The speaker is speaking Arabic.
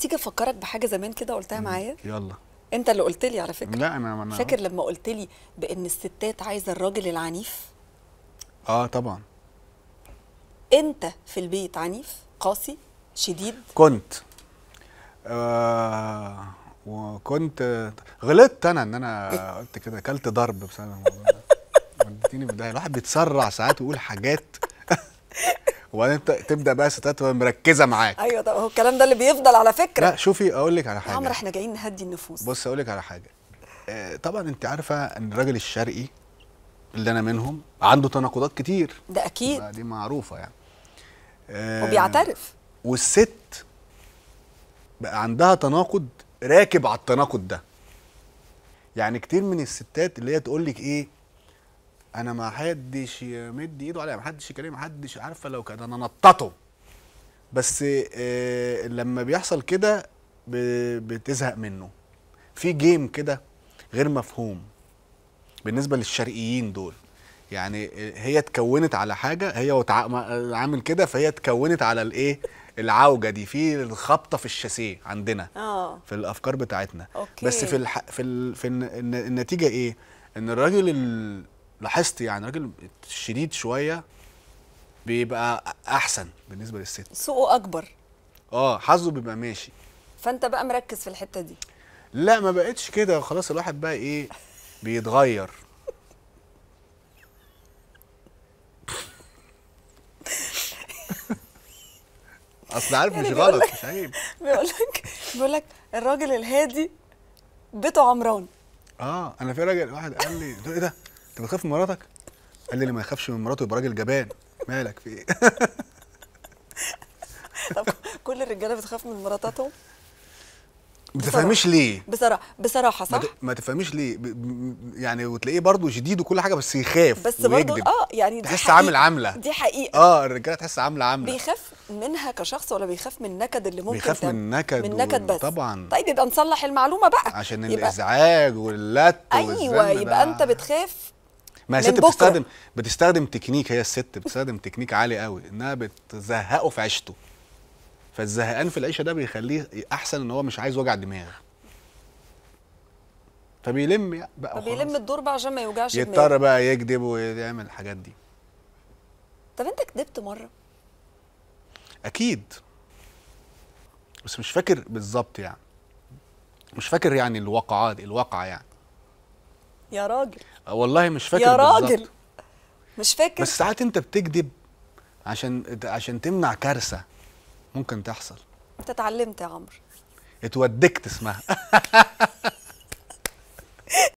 تيجي افكرك بحاجه زمان كده قلتها معايا يلا انت اللي قلت لي على فكره لا انا, ما أنا فاكر لما قلت لي بان الستات عايزه الراجل العنيف اه طبعا انت في البيت عنيف قاسي شديد كنت آه وكنت غلطت انا ان انا إيه؟ قلت كده اكلت ضرب بسبب الموضوع ده وديتيني في الواحد بيتسرع ساعات ويقول حاجات وبعدين تبدا بقى ستات مركزه معاك ايوه طب هو الكلام ده اللي بيفضل على فكره لا شوفي اقول لك على حاجه عمر احنا جايين نهدي النفوس بص اقول لك على حاجه آه، طبعا انت عارفه ان الراجل الشرقي اللي انا منهم عنده تناقضات كتير ده اكيد دي معروفه يعني آه، وبيعترف والست بقى عندها تناقض راكب على التناقض ده يعني كتير من الستات اللي هي تقول لك ايه انا ما حدش يمد ايده عليا ما حدش يكلمني ما حدش عارفه لو كان انا نططه بس آه، لما بيحصل كده بتزهق منه في جيم كده غير مفهوم بالنسبه للشرقيين دول يعني آه، هي اتكونت على حاجه هي عامل كده فهي اتكونت على الايه العوجه دي في الخبطه في الشاسيه عندنا أوه. في الافكار بتاعتنا أوكي. بس في الح... في, ال... في النتيجه ايه ان الراجل ال... لاحظت يعني راجل شديد شويه بيبقى احسن بالنسبه للست سوقه اكبر اه حظه بيبقى ماشي فانت بقى مركز في الحته دي لا ما بقتش كده خلاص الواحد بقى ايه بيتغير اصل عارف يعني مش غلط مش عيب بيقول لك بيقول لك الراجل الهادي بيته عمران اه انا في راجل واحد قال لي ايه ده انت بتخاف من مراتك؟ قال لي اللي ما يخافش من مراته يبقى راجل جبان مالك في ايه؟ طب كل الرجاله بتخاف من مراتاتهم؟ ما تفهميش ليه بصراحه بصراحه صح ما تفهميش ليه يعني وتلاقيه برضه شديد وكل حاجه بس يخاف بس برضه اه يعني دي تحس عامل عامله دي حقيقه اه الرجاله تحس عامله عامله بيخاف منها كشخص ولا بيخاف من النكد اللي ممكن بيخاف من النكد من النكد بس طبعا طيب يبقى نصلح المعلومه بقى عشان يبقى الازعاج واللت ايوه يبقى ده. انت بتخاف ما هي الست بتستخدم بتستخدم تكنيك هي الست بتستخدم تكنيك عالي قوي انها بتزهقه في عيشته فالزهقان في العيشه ده بيخليه احسن ان هو مش عايز وجع دماغ فبيلم بقى فبيلم الدور بقى عشان ما يوجعش دماغه يضطر بقى يكذب ويعمل الحاجات دي طب انت كدبت مره اكيد بس مش فاكر بالظبط يعني مش فاكر يعني الواقعات الواقعه يعني يا راجل آه، والله مش فاكر يا راجل بالزبط. مش فاكر بس ساعات انت بتكذب عشان عشان تمنع كارثه ممكن تحصل انت اتعلمت يا عمرو اتودكت اسمها